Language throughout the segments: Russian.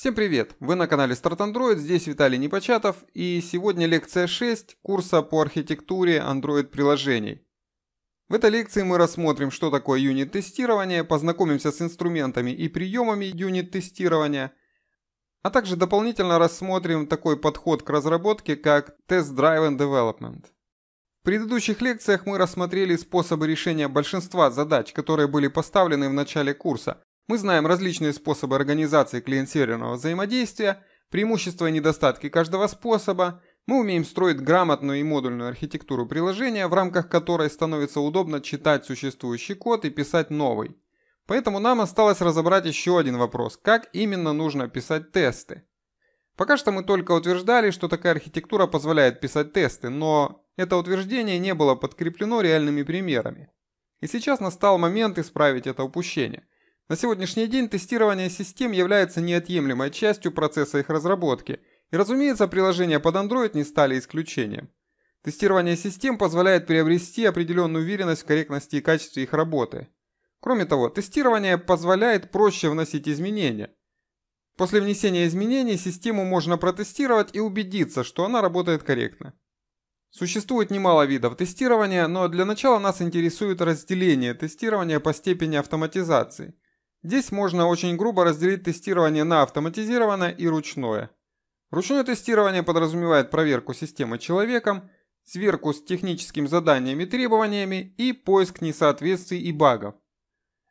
Всем привет! Вы на канале Start Android, здесь Виталий Непочатов и сегодня лекция 6 курса по архитектуре Android приложений. В этой лекции мы рассмотрим, что такое юнит-тестирование, познакомимся с инструментами и приемами юнит-тестирования, а также дополнительно рассмотрим такой подход к разработке, как Test Driven Development. В предыдущих лекциях мы рассмотрели способы решения большинства задач, которые были поставлены в начале курса, мы знаем различные способы организации клиент-серверного взаимодействия, преимущества и недостатки каждого способа. Мы умеем строить грамотную и модульную архитектуру приложения, в рамках которой становится удобно читать существующий код и писать новый. Поэтому нам осталось разобрать еще один вопрос, как именно нужно писать тесты. Пока что мы только утверждали, что такая архитектура позволяет писать тесты, но это утверждение не было подкреплено реальными примерами. И сейчас настал момент исправить это упущение. На сегодняшний день тестирование систем является неотъемлемой частью процесса их разработки, и, разумеется, приложения под Android не стали исключением. Тестирование систем позволяет приобрести определенную уверенность в корректности и качестве их работы. Кроме того, тестирование позволяет проще вносить изменения. После внесения изменений систему можно протестировать и убедиться, что она работает корректно. Существует немало видов тестирования, но для начала нас интересует разделение тестирования по степени автоматизации. Здесь можно очень грубо разделить тестирование на автоматизированное и ручное. Ручное тестирование подразумевает проверку системы человеком, сверку с техническими заданиями, и требованиями и поиск несоответствий и багов.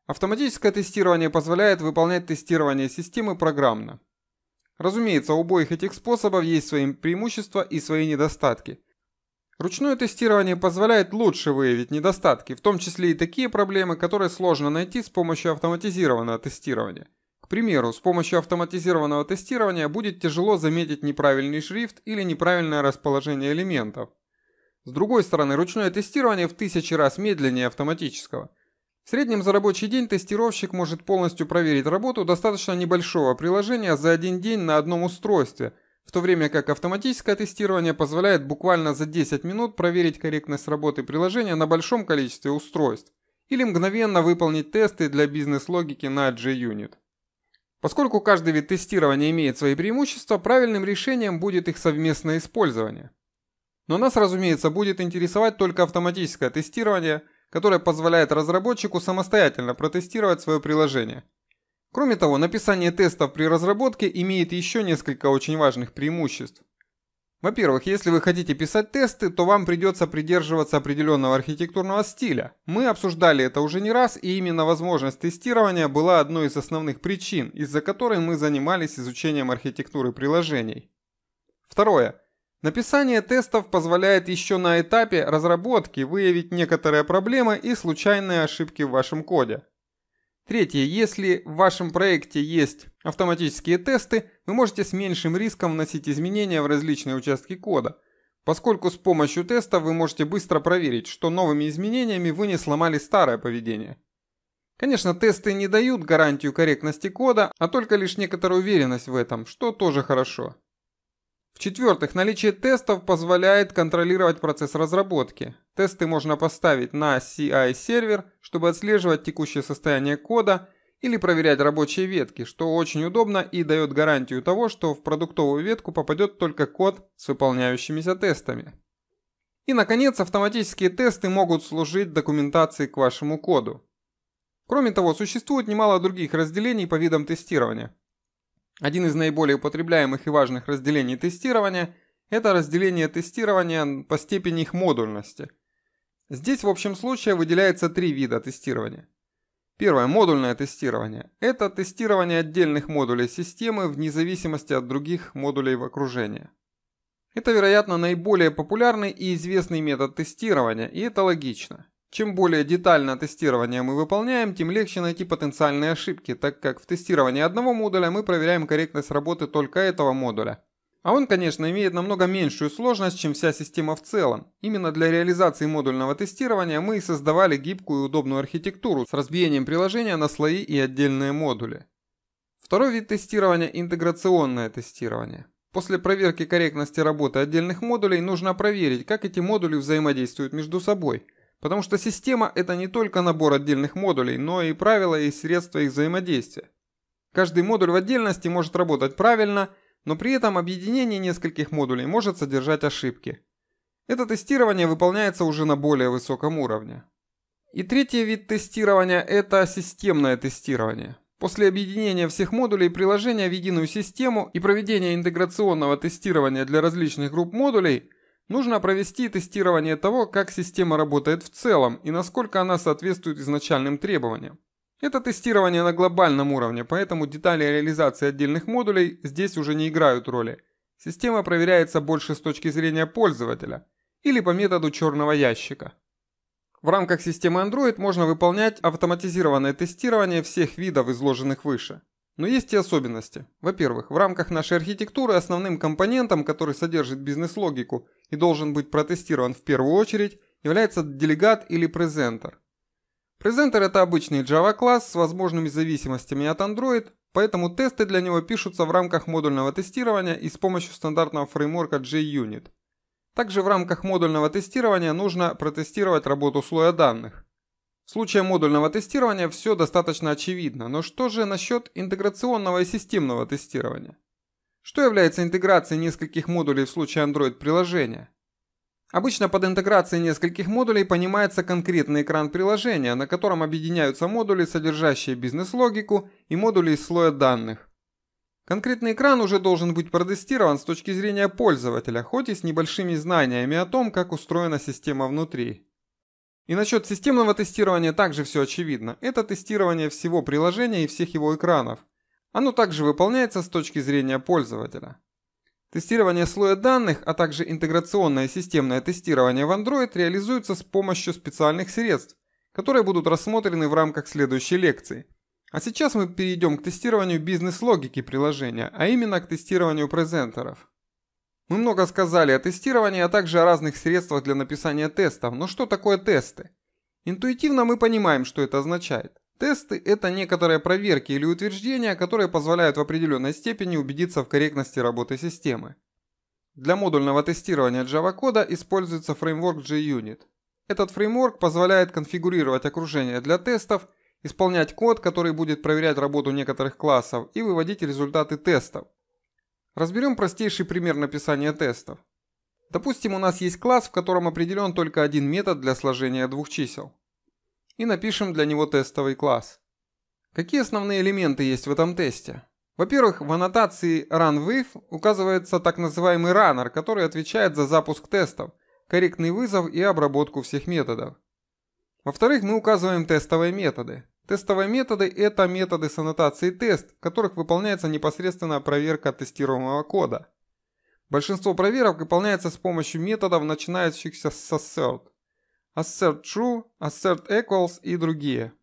Автоматическое тестирование позволяет выполнять тестирование системы программно. Разумеется, у обоих этих способов есть свои преимущества и свои недостатки – Ручное тестирование позволяет лучше выявить недостатки, в том числе и такие проблемы, которые сложно найти с помощью автоматизированного тестирования. К примеру, с помощью автоматизированного тестирования будет тяжело заметить неправильный шрифт или неправильное расположение элементов. С другой стороны, ручное тестирование в тысячи раз медленнее автоматического. В среднем за рабочий день тестировщик может полностью проверить работу достаточно небольшого приложения за один день на одном устройстве – в то время как автоматическое тестирование позволяет буквально за 10 минут проверить корректность работы приложения на большом количестве устройств или мгновенно выполнить тесты для бизнес-логики на JUnit. Поскольку каждый вид тестирования имеет свои преимущества, правильным решением будет их совместное использование. Но нас, разумеется, будет интересовать только автоматическое тестирование, которое позволяет разработчику самостоятельно протестировать свое приложение – Кроме того, написание тестов при разработке имеет еще несколько очень важных преимуществ. Во-первых, если вы хотите писать тесты, то вам придется придерживаться определенного архитектурного стиля. Мы обсуждали это уже не раз, и именно возможность тестирования была одной из основных причин, из-за которой мы занимались изучением архитектуры приложений. Второе. Написание тестов позволяет еще на этапе разработки выявить некоторые проблемы и случайные ошибки в вашем коде. Третье, если в вашем проекте есть автоматические тесты, вы можете с меньшим риском вносить изменения в различные участки кода, поскольку с помощью теста вы можете быстро проверить, что новыми изменениями вы не сломали старое поведение. Конечно, тесты не дают гарантию корректности кода, а только лишь некоторую уверенность в этом, что тоже хорошо. В-четвертых, наличие тестов позволяет контролировать процесс разработки. Тесты можно поставить на CI-сервер, чтобы отслеживать текущее состояние кода или проверять рабочие ветки, что очень удобно и дает гарантию того, что в продуктовую ветку попадет только код с выполняющимися тестами. И, наконец, автоматические тесты могут служить документацией к вашему коду. Кроме того, существует немало других разделений по видам тестирования. Один из наиболее употребляемых и важных разделений тестирования – это разделение тестирования по степени их модульности. Здесь в общем случае выделяется три вида тестирования. Первое – модульное тестирование. Это тестирование отдельных модулей системы вне зависимости от других модулей в окружении. Это, вероятно, наиболее популярный и известный метод тестирования, и это логично. Чем более детально тестирование мы выполняем, тем легче найти потенциальные ошибки, так как в тестировании одного модуля мы проверяем корректность работы только этого модуля. А он, конечно, имеет намного меньшую сложность, чем вся система в целом. Именно для реализации модульного тестирования мы и создавали гибкую и удобную архитектуру с разбиением приложения на слои и отдельные модули. Второй вид тестирования – интеграционное тестирование. После проверки корректности работы отдельных модулей нужно проверить, как эти модули взаимодействуют между собой – Потому что система – это не только набор отдельных модулей, но и правила и средства их взаимодействия. Каждый модуль в отдельности может работать правильно, но при этом объединение нескольких модулей может содержать ошибки. Это тестирование выполняется уже на более высоком уровне. И третий вид тестирования – это системное тестирование. После объединения всех модулей приложения в единую систему и проведения интеграционного тестирования для различных групп модулей – Нужно провести тестирование того, как система работает в целом и насколько она соответствует изначальным требованиям. Это тестирование на глобальном уровне, поэтому детали реализации отдельных модулей здесь уже не играют роли. Система проверяется больше с точки зрения пользователя или по методу черного ящика. В рамках системы Android можно выполнять автоматизированное тестирование всех видов, изложенных выше. Но есть и особенности. Во-первых, в рамках нашей архитектуры основным компонентом, который содержит бизнес-логику и должен быть протестирован в первую очередь, является делегат или презентер. Презентер это обычный Java-класс с возможными зависимостями от Android, поэтому тесты для него пишутся в рамках модульного тестирования и с помощью стандартного фреймворка JUnit. Также в рамках модульного тестирования нужно протестировать работу слоя данных. В случае модульного тестирования все достаточно очевидно, но что же насчет интеграционного и системного тестирования? Что является интеграцией нескольких модулей в случае Android-приложения? Обычно под интеграцией нескольких модулей понимается конкретный экран приложения, на котором объединяются модули, содержащие бизнес-логику и модули из слоя данных. Конкретный экран уже должен быть протестирован с точки зрения пользователя, хоть и с небольшими знаниями о том, как устроена система внутри. И насчет системного тестирования также все очевидно. Это тестирование всего приложения и всех его экранов. Оно также выполняется с точки зрения пользователя. Тестирование слоя данных, а также интеграционное системное тестирование в Android реализуется с помощью специальных средств, которые будут рассмотрены в рамках следующей лекции. А сейчас мы перейдем к тестированию бизнес-логики приложения, а именно к тестированию презентеров. Мы много сказали о тестировании, а также о разных средствах для написания тестов, но что такое тесты? Интуитивно мы понимаем, что это означает. Тесты – это некоторые проверки или утверждения, которые позволяют в определенной степени убедиться в корректности работы системы. Для модульного тестирования Java кода используется фреймворк JUnit. Этот фреймворк позволяет конфигурировать окружение для тестов, исполнять код, который будет проверять работу некоторых классов и выводить результаты тестов, Разберем простейший пример написания тестов. Допустим, у нас есть класс, в котором определен только один метод для сложения двух чисел. И напишем для него тестовый класс. Какие основные элементы есть в этом тесте? Во-первых, в аннотации runWith указывается так называемый runner, который отвечает за запуск тестов, корректный вызов и обработку всех методов. Во-вторых, мы указываем тестовые методы. Тестовые методы – это методы с аннотацией тест, в которых выполняется непосредственная проверка тестируемого кода. Большинство проверок выполняется с помощью методов, начинающихся с assert. Assert true, assert equals и другие.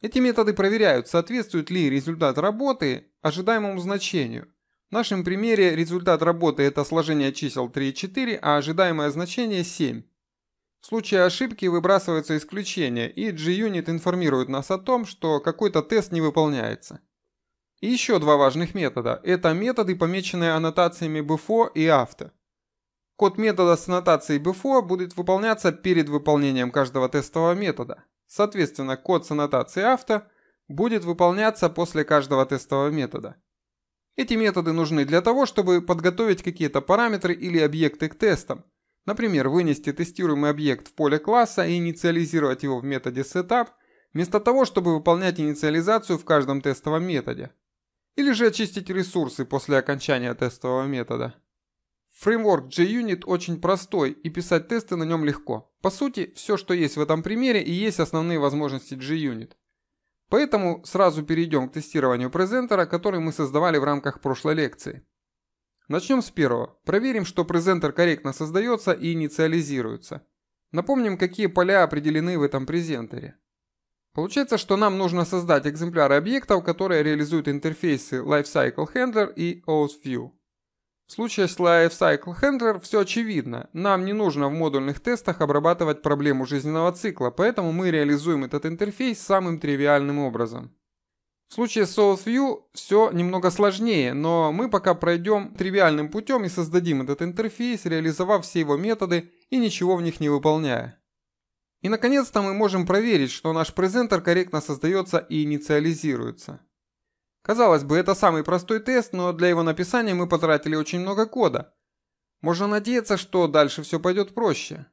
Эти методы проверяют, соответствует ли результат работы ожидаемому значению. В нашем примере результат работы это сложение чисел 3 и 4, а ожидаемое значение 7. В случае ошибки выбрасывается исключение, и G-Unit информирует нас о том, что какой-то тест не выполняется. И еще два важных метода. Это методы, помеченные аннотациями before и after. Код метода с аннотацией before будет выполняться перед выполнением каждого тестового метода. Соответственно, код с аннотацией after будет выполняться после каждого тестового метода. Эти методы нужны для того, чтобы подготовить какие-то параметры или объекты к тестам – Например, вынести тестируемый объект в поле класса и инициализировать его в методе setup, вместо того, чтобы выполнять инициализацию в каждом тестовом методе. Или же очистить ресурсы после окончания тестового метода. Фреймворк JUnit очень простой и писать тесты на нем легко. По сути, все, что есть в этом примере и есть основные возможности JUnit. Поэтому сразу перейдем к тестированию презентера, который мы создавали в рамках прошлой лекции. Начнем с первого. Проверим, что презентер корректно создается и инициализируется. Напомним, какие поля определены в этом презентере. Получается, что нам нужно создать экземпляры объектов, которые реализуют интерфейсы Lifecycle Handler и OathView. В случае с Lifecycle Handler все очевидно. Нам не нужно в модульных тестах обрабатывать проблему жизненного цикла, поэтому мы реализуем этот интерфейс самым тривиальным образом. В случае с SourceView все немного сложнее, но мы пока пройдем тривиальным путем и создадим этот интерфейс, реализовав все его методы и ничего в них не выполняя. И наконец-то мы можем проверить, что наш презентер корректно создается и инициализируется. Казалось бы, это самый простой тест, но для его написания мы потратили очень много кода. Можно надеяться, что дальше все пойдет проще.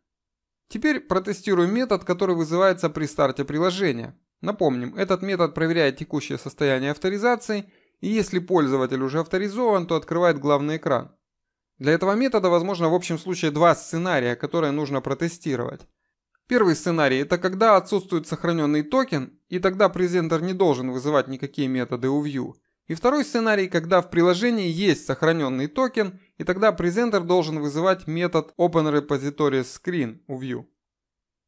Теперь протестируем метод, который вызывается при старте приложения. Напомним, этот метод проверяет текущее состояние авторизации, и если пользователь уже авторизован, то открывает главный экран. Для этого метода возможно в общем случае два сценария, которые нужно протестировать. Первый сценарий – это когда отсутствует сохраненный токен, и тогда презентер не должен вызывать никакие методы у view. И второй сценарий, когда в приложении есть сохраненный токен, и тогда презентер должен вызывать метод open_repository_screen у view.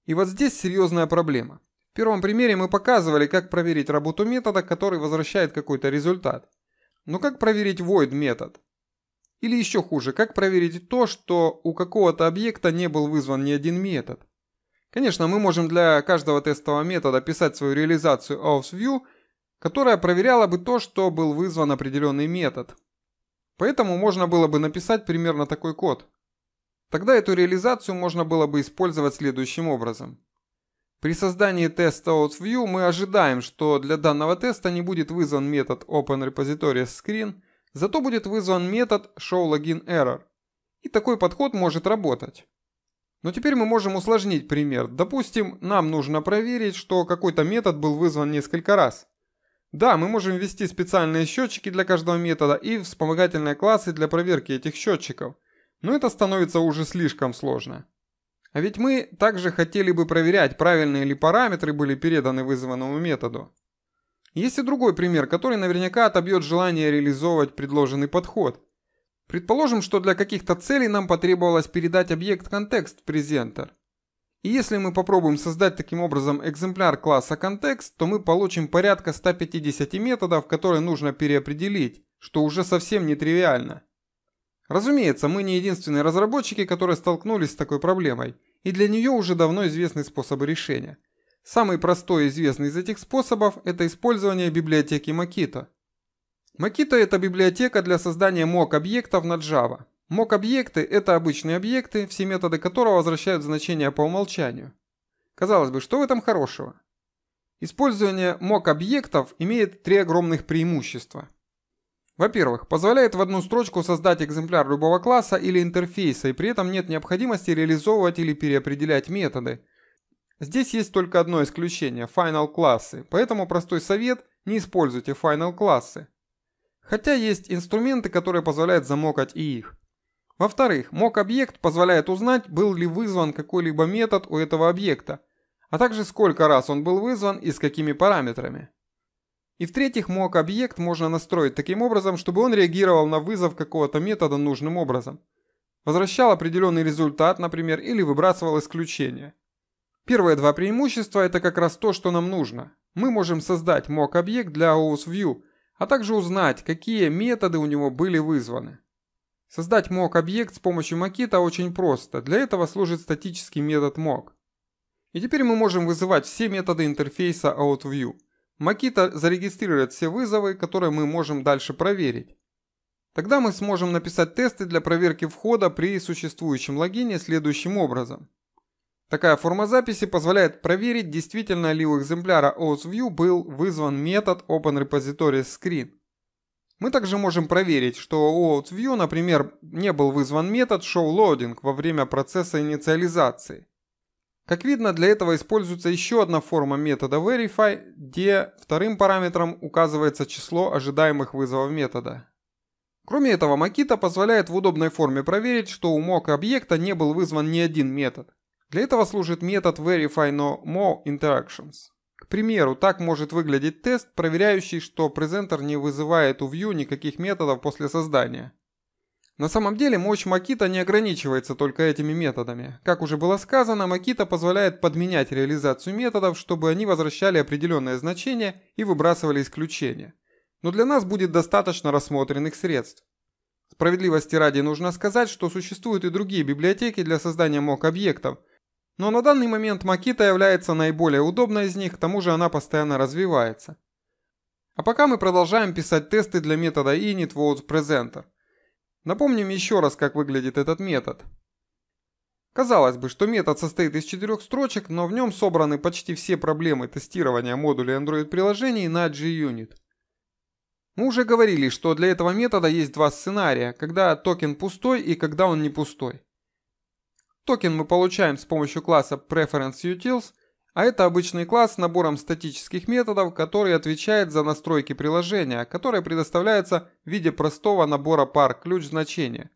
И вот здесь серьезная проблема. В первом примере мы показывали, как проверить работу метода, который возвращает какой-то результат. Но как проверить void метод? Или еще хуже, как проверить то, что у какого-то объекта не был вызван ни один метод? Конечно, мы можем для каждого тестового метода писать свою реализацию OffsView, которая проверяла бы то, что был вызван определенный метод. Поэтому можно было бы написать примерно такой код. Тогда эту реализацию можно было бы использовать следующим образом. При создании теста OutView мы ожидаем, что для данного теста не будет вызван метод OpenRepositoryScreen, зато будет вызван метод ShowLoginError. И такой подход может работать. Но теперь мы можем усложнить пример. Допустим, нам нужно проверить, что какой-то метод был вызван несколько раз. Да, мы можем ввести специальные счетчики для каждого метода и вспомогательные классы для проверки этих счетчиков. Но это становится уже слишком сложно. А ведь мы также хотели бы проверять, правильные ли параметры были переданы вызванному методу. Есть и другой пример, который наверняка отобьет желание реализовывать предложенный подход. Предположим, что для каких-то целей нам потребовалось передать объект контекст в презентер. И если мы попробуем создать таким образом экземпляр класса контекст, то мы получим порядка 150 методов, которые нужно переопределить, что уже совсем нетривиально. Разумеется, мы не единственные разработчики, которые столкнулись с такой проблемой и для нее уже давно известны способы решения. Самый простой и известный из этих способов – это использование библиотеки Makito. Makito – это библиотека для создания mock-объектов на Java. Mock-объекты – это обычные объекты, все методы которого возвращают значения по умолчанию. Казалось бы, что в этом хорошего? Использование mock-объектов имеет три огромных преимущества. Во-первых, позволяет в одну строчку создать экземпляр любого класса или интерфейса, и при этом нет необходимости реализовывать или переопределять методы. Здесь есть только одно исключение – final классы, поэтому простой совет – не используйте final классы. Хотя есть инструменты, которые позволяют замокать и их. Во-вторых, мок-объект позволяет узнать, был ли вызван какой-либо метод у этого объекта, а также сколько раз он был вызван и с какими параметрами. И в-третьих, мог объект можно настроить таким образом, чтобы он реагировал на вызов какого-то метода нужным образом. Возвращал определенный результат, например, или выбрасывал исключение. Первые два преимущества – это как раз то, что нам нужно. Мы можем создать мок-объект для OSView, а также узнать, какие методы у него были вызваны. Создать mock-объект с помощью макета очень просто, для этого служит статический метод mock. И теперь мы можем вызывать все методы интерфейса OutView. Макита зарегистрирует все вызовы, которые мы можем дальше проверить. Тогда мы сможем написать тесты для проверки входа при существующем логине следующим образом. Такая форма записи позволяет проверить, действительно ли у экземпляра OSView был вызван метод OpenRepositoryScreen. Мы также можем проверить, что у OutView, например, не был вызван метод showLoading во время процесса инициализации – как видно, для этого используется еще одна форма метода verify, где вторым параметром указывается число ожидаемых вызовов метода. Кроме этого, Makita позволяет в удобной форме проверить, что у mock объекта не был вызван ни один метод. Для этого служит метод verify no more interactions. К примеру, так может выглядеть тест, проверяющий, что презентер не вызывает у view никаких методов после создания. На самом деле мощь Макита не ограничивается только этими методами. Как уже было сказано, Макита позволяет подменять реализацию методов, чтобы они возвращали определенное значение и выбрасывали исключения. Но для нас будет достаточно рассмотренных средств. Справедливости ради нужно сказать, что существуют и другие библиотеки для создания МОК-объектов, но на данный момент Макита является наиболее удобной из них, к тому же она постоянно развивается. А пока мы продолжаем писать тесты для метода init Напомним еще раз, как выглядит этот метод. Казалось бы, что метод состоит из четырех строчек, но в нем собраны почти все проблемы тестирования модулей Android-приложений на JUnit. Мы уже говорили, что для этого метода есть два сценария, когда токен пустой и когда он не пустой. Токен мы получаем с помощью класса PreferenceUtils – а это обычный класс с набором статических методов, который отвечает за настройки приложения, которое предоставляется в виде простого набора пар ключ-значения.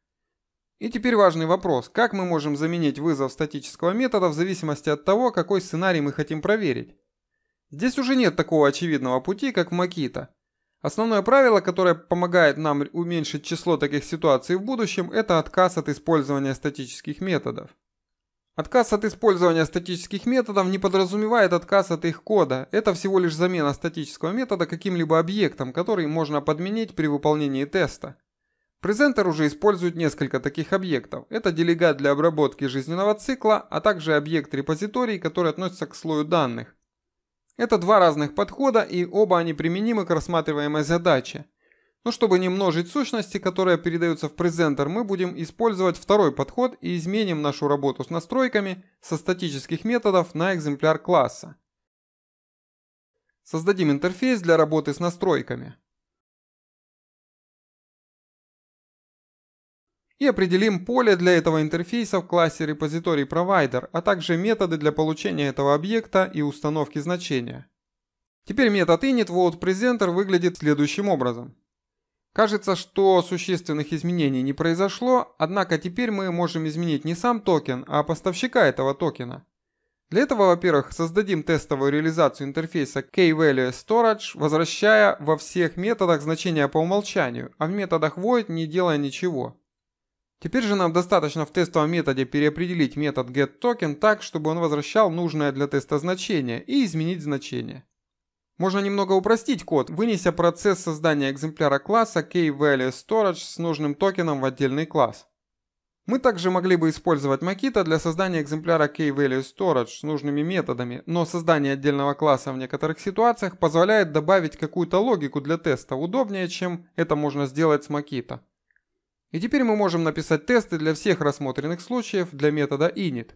И теперь важный вопрос, как мы можем заменить вызов статического метода в зависимости от того, какой сценарий мы хотим проверить. Здесь уже нет такого очевидного пути, как в Makita. Основное правило, которое помогает нам уменьшить число таких ситуаций в будущем, это отказ от использования статических методов. Отказ от использования статических методов не подразумевает отказ от их кода. Это всего лишь замена статического метода каким-либо объектом, который можно подменить при выполнении теста. Презентер уже использует несколько таких объектов. Это делегат для обработки жизненного цикла, а также объект репозиторий, который относится к слою данных. Это два разных подхода и оба они применимы к рассматриваемой задаче – но ну, чтобы не множить сущности, которые передаются в презентер, мы будем использовать второй подход и изменим нашу работу с настройками со статических методов на экземпляр класса. Создадим интерфейс для работы с настройками. И определим поле для этого интерфейса в классе репозиторий provider, а также методы для получения этого объекта и установки значения. Теперь метод init initWorldPresenter выглядит следующим образом. Кажется, что существенных изменений не произошло, однако теперь мы можем изменить не сам токен, а поставщика этого токена. Для этого, во-первых, создадим тестовую реализацию интерфейса K-Value Storage, возвращая во всех методах значения по умолчанию, а в методах void не делая ничего. Теперь же нам достаточно в тестовом методе переопределить метод getToken так, чтобы он возвращал нужное для теста значение и изменить значение. Можно немного упростить код, вынеся процесс создания экземпляра класса kValue с нужным токеном в отдельный класс. Мы также могли бы использовать Makita для создания экземпляра kValue с нужными методами, но создание отдельного класса в некоторых ситуациях позволяет добавить какую-то логику для теста удобнее, чем это можно сделать с Makita. И теперь мы можем написать тесты для всех рассмотренных случаев для метода init.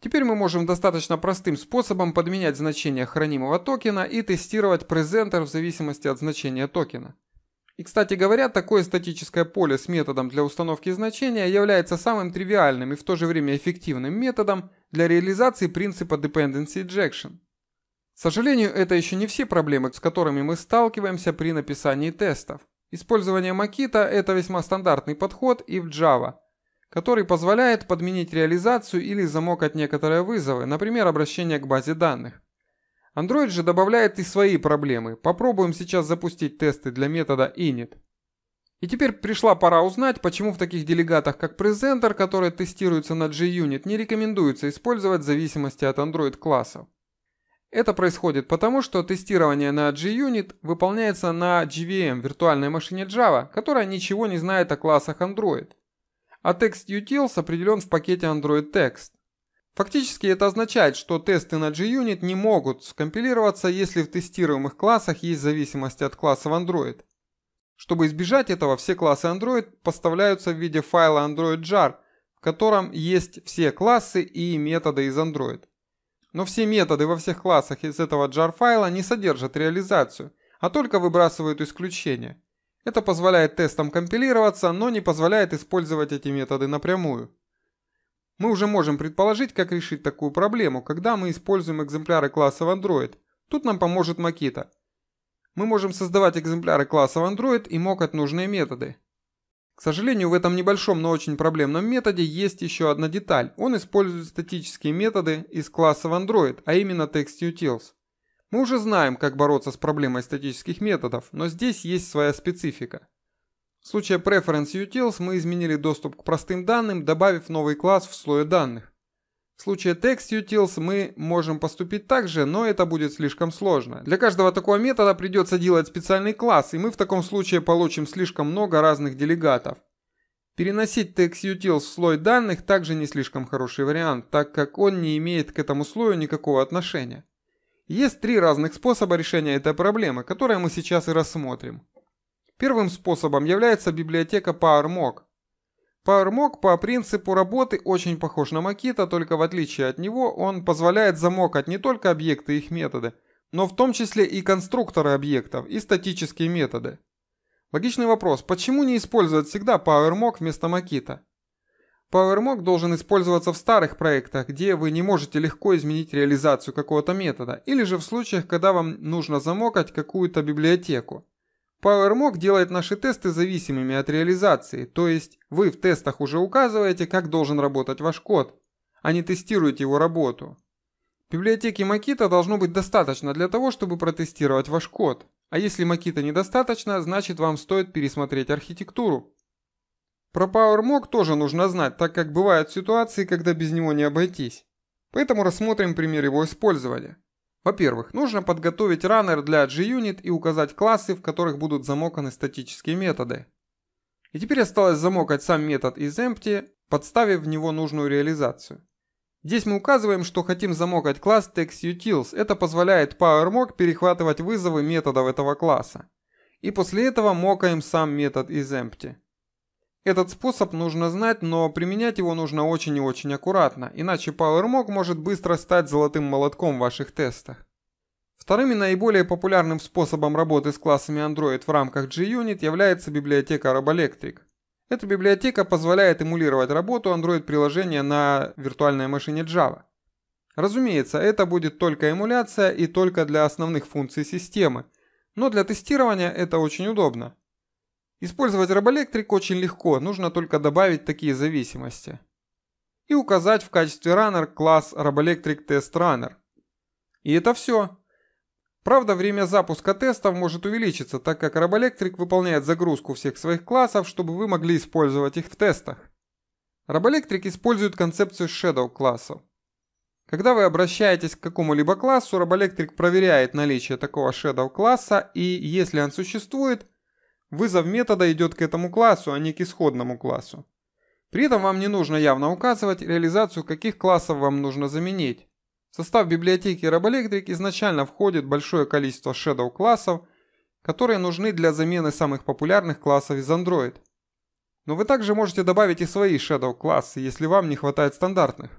Теперь мы можем достаточно простым способом подменять значение хранимого токена и тестировать презентер в зависимости от значения токена. И, кстати говоря, такое статическое поле с методом для установки значения является самым тривиальным и в то же время эффективным методом для реализации принципа Dependency Injection. К сожалению, это еще не все проблемы, с которыми мы сталкиваемся при написании тестов. Использование Makita – это весьма стандартный подход и в Java – который позволяет подменить реализацию или замок от некоторые вызовы, например, обращение к базе данных. Android же добавляет и свои проблемы. Попробуем сейчас запустить тесты для метода init. И теперь пришла пора узнать, почему в таких делегатах, как Presenter, которые тестируются на JUnit, не рекомендуется использовать зависимости от Android классов. Это происходит потому, что тестирование на JUnit выполняется на JVM, виртуальной машине Java, которая ничего не знает о классах Android а Text Utils определен в пакете Android Text. Фактически это означает, что тесты на JUnit не могут скомпилироваться, если в тестируемых классах есть зависимость от классов Android. Чтобы избежать этого, все классы Android поставляются в виде файла android.jar, в котором есть все классы и методы из Android. Но все методы во всех классах из этого jar файла не содержат реализацию, а только выбрасывают исключения. Это позволяет тестам компилироваться, но не позволяет использовать эти методы напрямую. Мы уже можем предположить, как решить такую проблему, когда мы используем экземпляры классов Android. Тут нам поможет Makita. Мы можем создавать экземпляры классов Android и мокать нужные методы. К сожалению, в этом небольшом, но очень проблемном методе есть еще одна деталь. Он использует статические методы из классов Android, а именно TextUtils. Мы уже знаем, как бороться с проблемой статических методов, но здесь есть своя специфика. В случае Preference Utils мы изменили доступ к простым данным, добавив новый класс в слое данных. В случае Text Utils мы можем поступить так же, но это будет слишком сложно. Для каждого такого метода придется делать специальный класс, и мы в таком случае получим слишком много разных делегатов. Переносить TextUtils в слой данных также не слишком хороший вариант, так как он не имеет к этому слою никакого отношения. Есть три разных способа решения этой проблемы, которые мы сейчас и рассмотрим. Первым способом является библиотека PowerMock. PowerMock по принципу работы очень похож на Makita, только в отличие от него он позволяет замокать не только объекты и их методы, но в том числе и конструкторы объектов и статические методы. Логичный вопрос, почему не использовать всегда PowerMock вместо Makita? PowerMock должен использоваться в старых проектах, где вы не можете легко изменить реализацию какого-то метода, или же в случаях, когда вам нужно замокать какую-то библиотеку. PowerMock делает наши тесты зависимыми от реализации, то есть вы в тестах уже указываете, как должен работать ваш код, а не тестируете его работу. Библиотеки Makita должно быть достаточно для того, чтобы протестировать ваш код. А если Makita недостаточно, значит вам стоит пересмотреть архитектуру, про PowerMock тоже нужно знать, так как бывают ситуации, когда без него не обойтись. Поэтому рассмотрим пример его использования. Во-первых, нужно подготовить раннер для JUnit и указать классы, в которых будут замоканы статические методы. И теперь осталось замокать сам метод из empty, подставив в него нужную реализацию. Здесь мы указываем, что хотим замокать класс TextUtils. Это позволяет PowerMock перехватывать вызовы методов этого класса. И после этого мокаем сам метод из empty. Этот способ нужно знать, но применять его нужно очень и очень аккуратно, иначе PowerMog может быстро стать золотым молотком в ваших тестах. Вторым и наиболее популярным способом работы с классами Android в рамках JUnit является библиотека Robolectric. Эта библиотека позволяет эмулировать работу Android-приложения на виртуальной машине Java. Разумеется, это будет только эмуляция и только для основных функций системы, но для тестирования это очень удобно. Использовать робоэлектрик очень легко, нужно только добавить такие зависимости. И указать в качестве runner класс робоэлектрик тест раннер. И это все. Правда, время запуска тестов может увеличиться, так как Robolectric выполняет загрузку всех своих классов, чтобы вы могли использовать их в тестах. Robolectric использует концепцию shadow классов. Когда вы обращаетесь к какому-либо классу, Robolectric проверяет наличие такого shadow класса и, если он существует, Вызов метода идет к этому классу, а не к исходному классу. При этом вам не нужно явно указывать реализацию каких классов вам нужно заменить. В состав библиотеки Robolectric изначально входит большое количество Shadow классов, которые нужны для замены самых популярных классов из Android. Но вы также можете добавить и свои Shadow классы, если вам не хватает стандартных.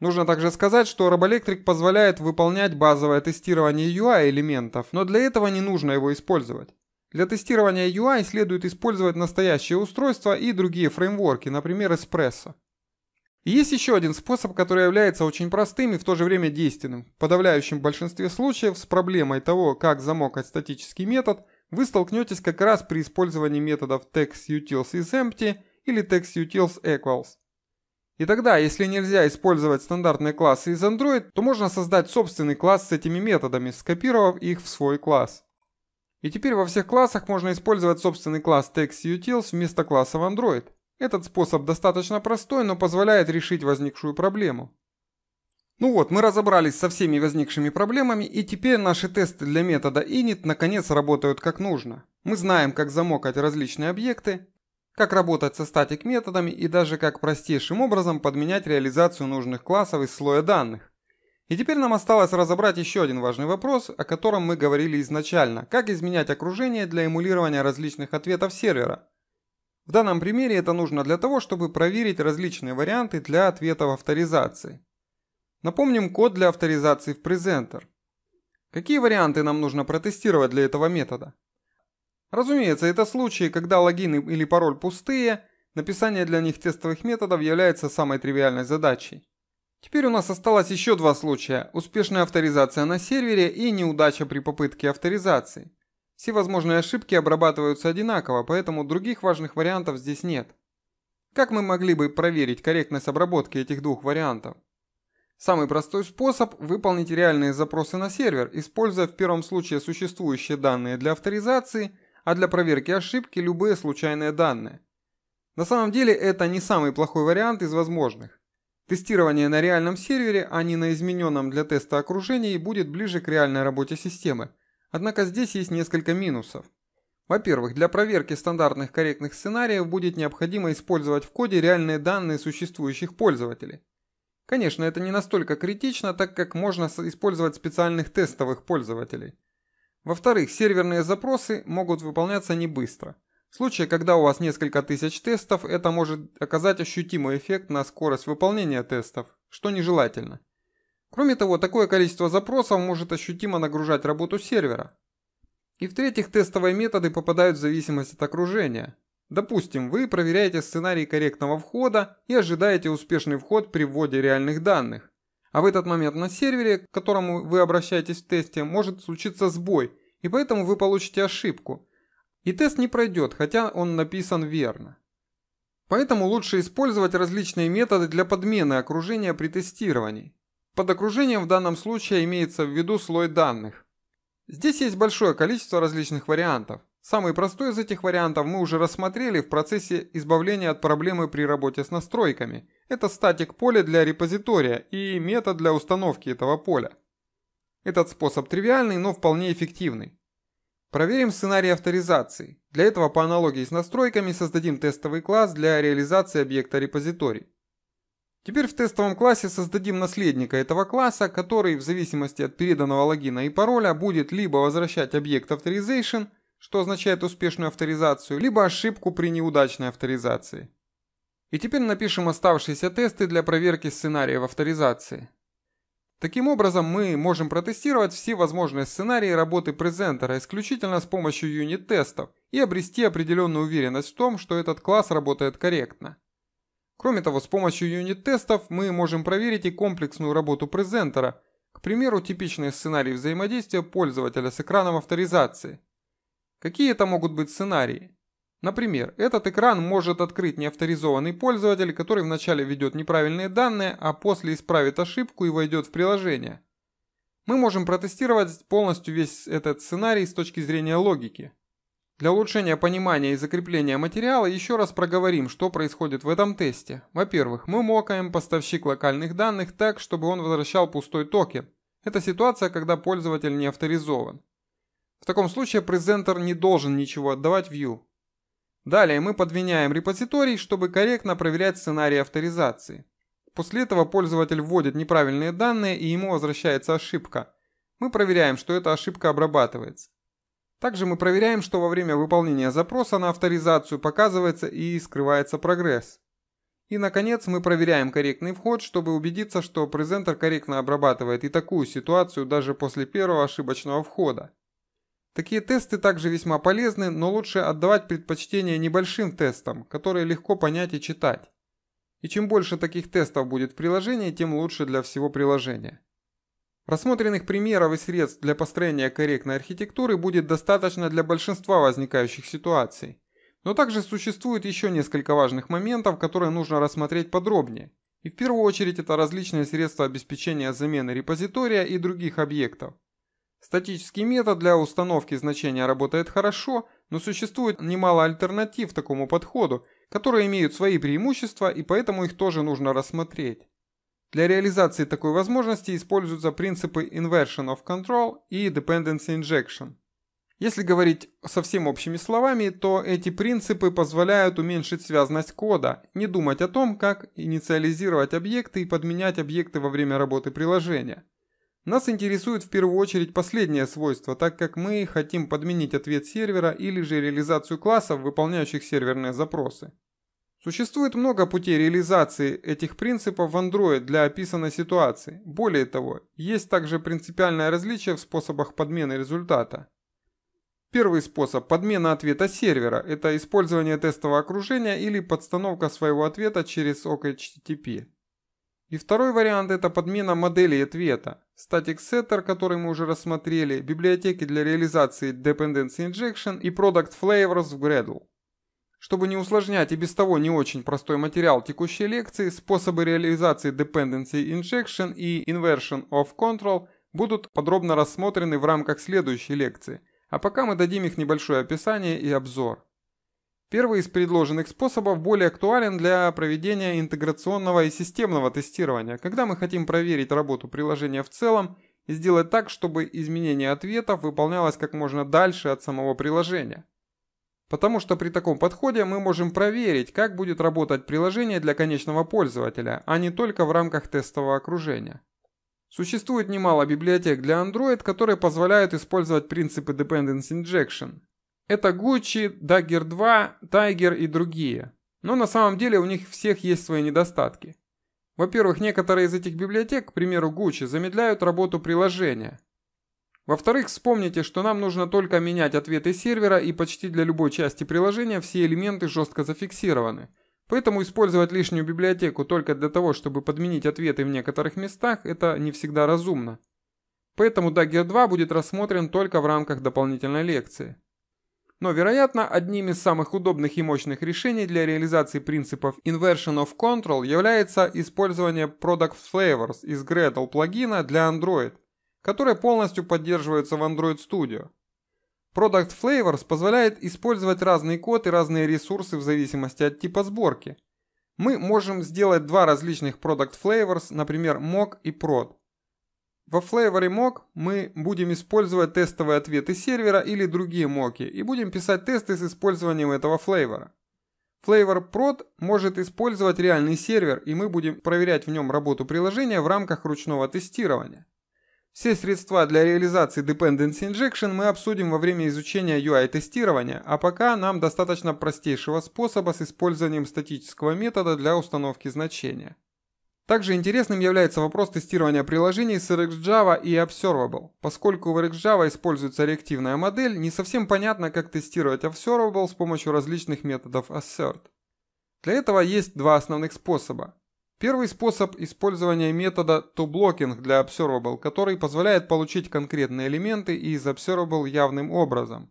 Нужно также сказать, что Robolectric позволяет выполнять базовое тестирование UI элементов, но для этого не нужно его использовать. Для тестирования UI следует использовать настоящее устройство и другие фреймворки, например Espresso. есть еще один способ, который является очень простым и в то же время действенным. В подавляющем большинстве случаев с проблемой того, как замокать статический метод, вы столкнетесь как раз при использовании методов TextUtils.isEmpty или textUtilsEquals. И тогда, если нельзя использовать стандартные классы из Android, то можно создать собственный класс с этими методами, скопировав их в свой класс. И теперь во всех классах можно использовать собственный класс TextUtils вместо класса в Android. Этот способ достаточно простой, но позволяет решить возникшую проблему. Ну вот, мы разобрались со всеми возникшими проблемами, и теперь наши тесты для метода init наконец работают как нужно. Мы знаем, как замокать различные объекты, как работать со статик методами и даже как простейшим образом подменять реализацию нужных классов из слоя данных. И теперь нам осталось разобрать еще один важный вопрос, о котором мы говорили изначально. Как изменять окружение для эмулирования различных ответов сервера? В данном примере это нужно для того, чтобы проверить различные варианты для ответов авторизации. Напомним код для авторизации в Presenter. Какие варианты нам нужно протестировать для этого метода? Разумеется, это случаи, когда логин или пароль пустые, написание для них тестовых методов является самой тривиальной задачей. Теперь у нас осталось еще два случая – успешная авторизация на сервере и неудача при попытке авторизации. Все возможные ошибки обрабатываются одинаково, поэтому других важных вариантов здесь нет. Как мы могли бы проверить корректность обработки этих двух вариантов? Самый простой способ – выполнить реальные запросы на сервер, используя в первом случае существующие данные для авторизации, а для проверки ошибки любые случайные данные. На самом деле это не самый плохой вариант из возможных. Тестирование на реальном сервере, а не на измененном для теста окружении, будет ближе к реальной работе системы. Однако здесь есть несколько минусов. Во-первых, для проверки стандартных корректных сценариев будет необходимо использовать в коде реальные данные существующих пользователей. Конечно, это не настолько критично, так как можно использовать специальных тестовых пользователей. Во-вторых, серверные запросы могут выполняться не быстро. В случае, когда у вас несколько тысяч тестов, это может оказать ощутимый эффект на скорость выполнения тестов, что нежелательно. Кроме того, такое количество запросов может ощутимо нагружать работу сервера. И в-третьих, тестовые методы попадают в зависимость от окружения. Допустим, вы проверяете сценарий корректного входа и ожидаете успешный вход при вводе реальных данных. А в этот момент на сервере, к которому вы обращаетесь в тесте, может случиться сбой, и поэтому вы получите ошибку – и тест не пройдет, хотя он написан верно. Поэтому лучше использовать различные методы для подмены окружения при тестировании. Под окружением в данном случае имеется в виду слой данных. Здесь есть большое количество различных вариантов. Самый простой из этих вариантов мы уже рассмотрели в процессе избавления от проблемы при работе с настройками. Это статик поле для репозитория и метод для установки этого поля. Этот способ тривиальный, но вполне эффективный. Проверим сценарий авторизации. Для этого по аналогии с настройками создадим тестовый класс для реализации объекта репозиторий. Теперь в тестовом классе создадим наследника этого класса, который в зависимости от переданного логина и пароля будет либо возвращать объект Authorization, что означает успешную авторизацию, либо ошибку при неудачной авторизации. И теперь напишем оставшиеся тесты для проверки сценария сценариев авторизации. Таким образом, мы можем протестировать все возможные сценарии работы презентера исключительно с помощью юнит-тестов и обрести определенную уверенность в том, что этот класс работает корректно. Кроме того, с помощью юнит-тестов мы можем проверить и комплексную работу презентера, к примеру, типичные сценарии взаимодействия пользователя с экраном авторизации. Какие это могут быть сценарии? Например, этот экран может открыть неавторизованный пользователь, который вначале ведет неправильные данные, а после исправит ошибку и войдет в приложение. Мы можем протестировать полностью весь этот сценарий с точки зрения логики. Для улучшения понимания и закрепления материала еще раз проговорим, что происходит в этом тесте. Во-первых, мы мокаем поставщик локальных данных так, чтобы он возвращал пустой токен. Это ситуация, когда пользователь не авторизован. В таком случае презентер не должен ничего отдавать view. Далее мы подменяем репозиторий, чтобы корректно проверять сценарий авторизации. После этого пользователь вводит неправильные данные и ему возвращается ошибка. Мы проверяем, что эта ошибка обрабатывается. Также мы проверяем, что во время выполнения запроса на авторизацию показывается и скрывается прогресс. И, наконец, мы проверяем корректный вход, чтобы убедиться, что презентер корректно обрабатывает и такую ситуацию даже после первого ошибочного входа. Такие тесты также весьма полезны, но лучше отдавать предпочтение небольшим тестам, которые легко понять и читать. И чем больше таких тестов будет в приложении, тем лучше для всего приложения. Рассмотренных примеров и средств для построения корректной архитектуры будет достаточно для большинства возникающих ситуаций. Но также существует еще несколько важных моментов, которые нужно рассмотреть подробнее. И в первую очередь это различные средства обеспечения замены репозитория и других объектов – Статический метод для установки значения работает хорошо, но существует немало альтернатив такому подходу, которые имеют свои преимущества и поэтому их тоже нужно рассмотреть. Для реализации такой возможности используются принципы Inversion of Control и Dependency Injection. Если говорить совсем общими словами, то эти принципы позволяют уменьшить связность кода, не думать о том, как инициализировать объекты и подменять объекты во время работы приложения – нас интересует в первую очередь последнее свойство, так как мы хотим подменить ответ сервера или же реализацию классов, выполняющих серверные запросы. Существует много путей реализации этих принципов в Android для описанной ситуации. Более того, есть также принципиальное различие в способах подмены результата. Первый способ – подмена ответа сервера. Это использование тестового окружения или подстановка своего ответа через OKHTTP. И второй вариант – это подмена моделей ответа. Static Setter, который мы уже рассмотрели, библиотеки для реализации Dependency Injection и Product Flavors в Gradle. Чтобы не усложнять и без того не очень простой материал текущей лекции, способы реализации Dependency Injection и Inversion of Control будут подробно рассмотрены в рамках следующей лекции, а пока мы дадим их небольшое описание и обзор. Первый из предложенных способов более актуален для проведения интеграционного и системного тестирования, когда мы хотим проверить работу приложения в целом и сделать так, чтобы изменение ответов выполнялось как можно дальше от самого приложения. Потому что при таком подходе мы можем проверить, как будет работать приложение для конечного пользователя, а не только в рамках тестового окружения. Существует немало библиотек для Android, которые позволяют использовать принципы Dependency Injection, это Gucci, Dagger 2, Tiger и другие. Но на самом деле у них всех есть свои недостатки. Во-первых, некоторые из этих библиотек, к примеру Gucci, замедляют работу приложения. Во-вторых, вспомните, что нам нужно только менять ответы сервера и почти для любой части приложения все элементы жестко зафиксированы. Поэтому использовать лишнюю библиотеку только для того, чтобы подменить ответы в некоторых местах, это не всегда разумно. Поэтому Dagger 2 будет рассмотрен только в рамках дополнительной лекции но, вероятно, одним из самых удобных и мощных решений для реализации принципов Inversion of Control является использование Product Flavors из Gradle плагина для Android, которое полностью поддерживается в Android Studio. Product Flavors позволяет использовать разный код и разные ресурсы в зависимости от типа сборки. Мы можем сделать два различных Product Flavors, например, Mock и Prod. Во Flavor Mock мы будем использовать тестовые ответы сервера или другие моки и будем писать тесты с использованием этого флейвора. Flavor Prod может использовать реальный сервер, и мы будем проверять в нем работу приложения в рамках ручного тестирования. Все средства для реализации Dependency Injection мы обсудим во время изучения UI-тестирования, а пока нам достаточно простейшего способа с использованием статического метода для установки значения. Также интересным является вопрос тестирования приложений с RxJava и Observable. Поскольку в RxJava используется реактивная модель, не совсем понятно, как тестировать Observable с помощью различных методов assert. Для этого есть два основных способа. Первый способ – использование метода toBlocking для Observable, который позволяет получить конкретные элементы из Observable явным образом.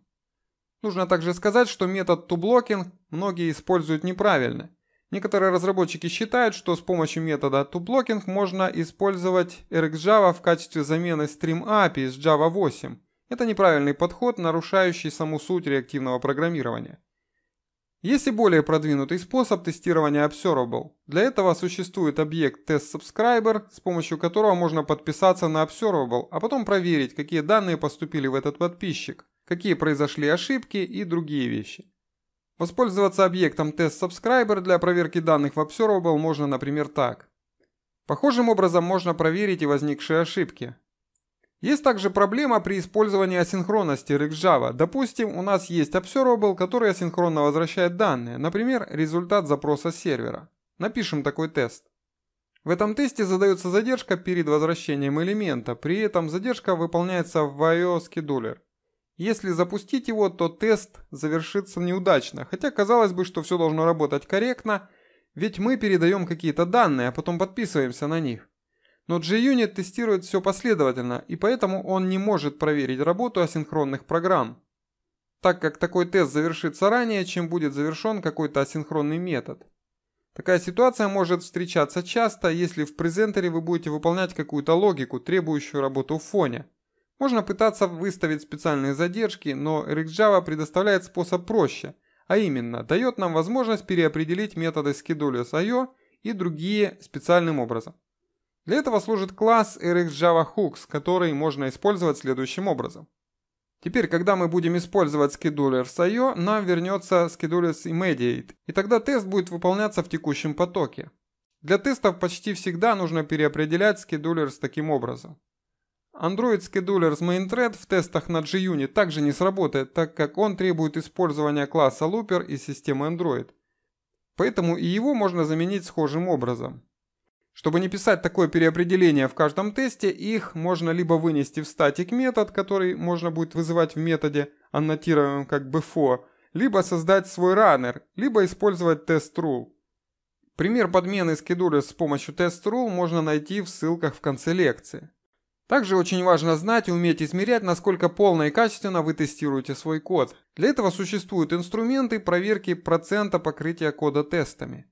Нужно также сказать, что метод toBlocking многие используют неправильно Некоторые разработчики считают, что с помощью метода toBlocking можно использовать RxJava в качестве замены Stream API с Java 8. Это неправильный подход, нарушающий саму суть реактивного программирования. Есть и более продвинутый способ тестирования Observable. Для этого существует объект TestSubscriber, с помощью которого можно подписаться на Observable, а потом проверить, какие данные поступили в этот подписчик, какие произошли ошибки и другие вещи. Воспользоваться объектом Test Subscriber для проверки данных в Observable можно, например, так. Похожим образом можно проверить и возникшие ошибки. Есть также проблема при использовании асинхронности RxJava. Допустим, у нас есть Observable, который асинхронно возвращает данные, например, результат запроса сервера. Напишем такой тест. В этом тесте задается задержка перед возвращением элемента, при этом задержка выполняется в IO Scheduler. Если запустить его, то тест завершится неудачно, хотя казалось бы, что все должно работать корректно, ведь мы передаем какие-то данные, а потом подписываемся на них. Но JUnit тестирует все последовательно, и поэтому он не может проверить работу асинхронных программ, так как такой тест завершится ранее, чем будет завершен какой-то асинхронный метод. Такая ситуация может встречаться часто, если в презентере вы будете выполнять какую-то логику, требующую работу в фоне – можно пытаться выставить специальные задержки, но RxJava предоставляет способ проще, а именно дает нам возможность переопределить методы schedule.io и другие специальным образом. Для этого служит класс RxJavaHooks, который можно использовать следующим образом. Теперь, когда мы будем использовать schedulers.io, нам вернется schedulers immediate, и тогда тест будет выполняться в текущем потоке. Для тестов почти всегда нужно переопределять с таким образом. Android Scheduler с main thread в тестах на JUnit также не сработает, так как он требует использования класса Looper из системы Android. Поэтому и его можно заменить схожим образом. Чтобы не писать такое переопределение в каждом тесте, их можно либо вынести в статик метод, который можно будет вызывать в методе, аннотируемом как before, либо создать свой runner, либо использовать test rule. Пример подмены скедуля с помощью test rule можно найти в ссылках в конце лекции. Также очень важно знать и уметь измерять, насколько полно и качественно вы тестируете свой код. Для этого существуют инструменты проверки процента покрытия кода тестами.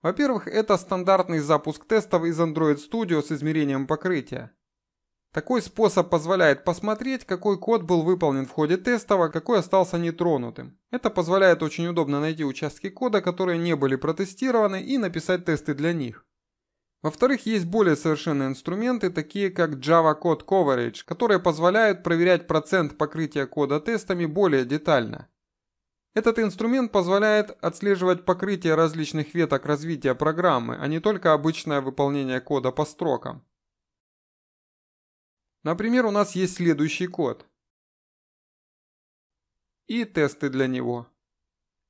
Во-первых, это стандартный запуск тестов из Android Studio с измерением покрытия. Такой способ позволяет посмотреть, какой код был выполнен в ходе тестов, а какой остался нетронутым. Это позволяет очень удобно найти участки кода, которые не были протестированы и написать тесты для них. Во-вторых, есть более совершенные инструменты, такие как Java Code Coverage, которые позволяют проверять процент покрытия кода тестами более детально. Этот инструмент позволяет отслеживать покрытие различных веток развития программы, а не только обычное выполнение кода по строкам. Например, у нас есть следующий код. И тесты для него.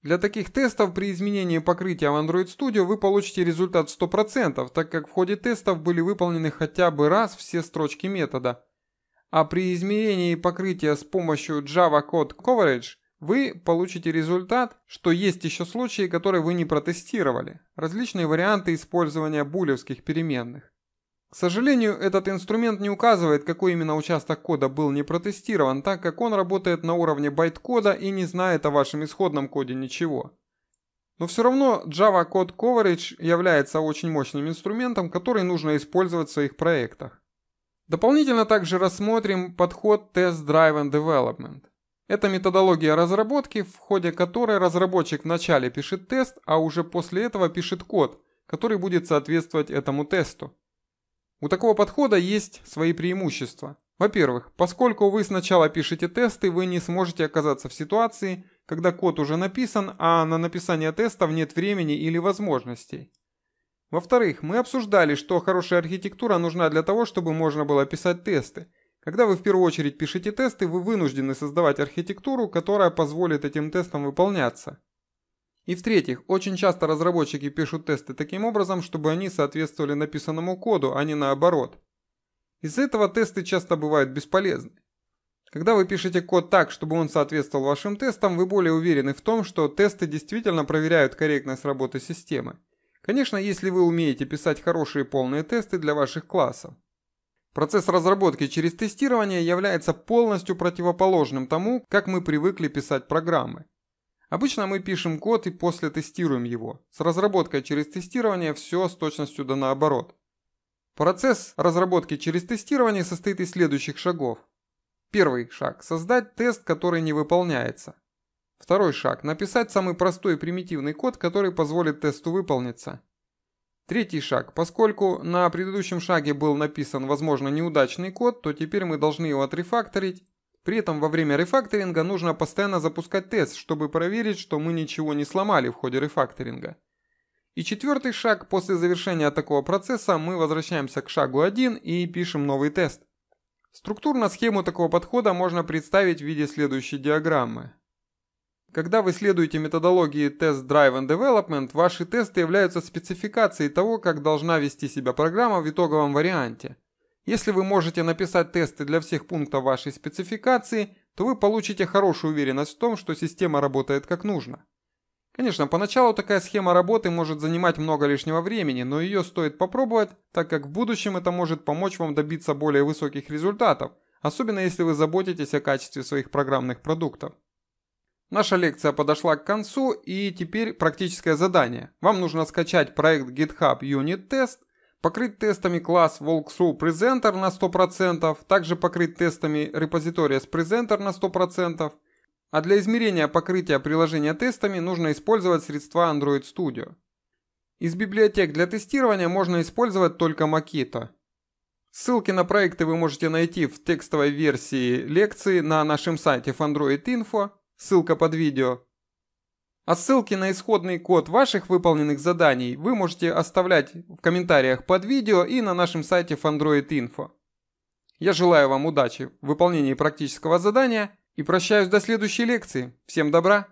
Для таких тестов при изменении покрытия в Android Studio вы получите результат 100%, так как в ходе тестов были выполнены хотя бы раз все строчки метода. А при измерении покрытия с помощью Java Code Coverage вы получите результат, что есть еще случаи, которые вы не протестировали, различные варианты использования булевских переменных. К сожалению, этот инструмент не указывает, какой именно участок кода был не протестирован, так как он работает на уровне байт-кода и не знает о вашем исходном коде ничего. Но все равно Java Code Coverage является очень мощным инструментом, который нужно использовать в своих проектах. Дополнительно также рассмотрим подход Test Driven Development. Это методология разработки, в ходе которой разработчик вначале пишет тест, а уже после этого пишет код, который будет соответствовать этому тесту. У такого подхода есть свои преимущества. Во-первых, поскольку вы сначала пишете тесты, вы не сможете оказаться в ситуации, когда код уже написан, а на написание тестов нет времени или возможностей. Во-вторых, мы обсуждали, что хорошая архитектура нужна для того, чтобы можно было писать тесты. Когда вы в первую очередь пишете тесты, вы вынуждены создавать архитектуру, которая позволит этим тестам выполняться. И в-третьих, очень часто разработчики пишут тесты таким образом, чтобы они соответствовали написанному коду, а не наоборот. Из-за этого тесты часто бывают бесполезны. Когда вы пишете код так, чтобы он соответствовал вашим тестам, вы более уверены в том, что тесты действительно проверяют корректность работы системы. Конечно, если вы умеете писать хорошие полные тесты для ваших классов. Процесс разработки через тестирование является полностью противоположным тому, как мы привыкли писать программы. Обычно мы пишем код и после тестируем его. С разработкой через тестирование все с точностью да наоборот. Процесс разработки через тестирование состоит из следующих шагов. Первый шаг – создать тест, который не выполняется. Второй шаг – написать самый простой и примитивный код, который позволит тесту выполниться. Третий шаг. Поскольку на предыдущем шаге был написан, возможно, неудачный код, то теперь мы должны его отрефакторить при этом во время рефакторинга нужно постоянно запускать тест, чтобы проверить, что мы ничего не сломали в ходе рефакторинга. И четвертый шаг, после завершения такого процесса мы возвращаемся к шагу 1 и пишем новый тест. Структурно схему такого подхода можно представить в виде следующей диаграммы. Когда вы следуете методологии Test Drive and Development, ваши тесты являются спецификацией того, как должна вести себя программа в итоговом варианте. Если вы можете написать тесты для всех пунктов вашей спецификации, то вы получите хорошую уверенность в том, что система работает как нужно. Конечно, поначалу такая схема работы может занимать много лишнего времени, но ее стоит попробовать, так как в будущем это может помочь вам добиться более высоких результатов, особенно если вы заботитесь о качестве своих программных продуктов. Наша лекция подошла к концу и теперь практическое задание. Вам нужно скачать проект GitHub Unit Test – Покрыт тестами класс Volksu Presenter на 100%, также покрыт тестами Repositories Presenter на 100%, а для измерения покрытия приложения тестами нужно использовать средства Android Studio. Из библиотек для тестирования можно использовать только Makita. Ссылки на проекты вы можете найти в текстовой версии лекции на нашем сайте Fandroid Info, ссылка под видео, а ссылки на исходный код ваших выполненных заданий вы можете оставлять в комментариях под видео и на нашем сайте fandroid.info. Я желаю вам удачи в выполнении практического задания и прощаюсь до следующей лекции. Всем добра!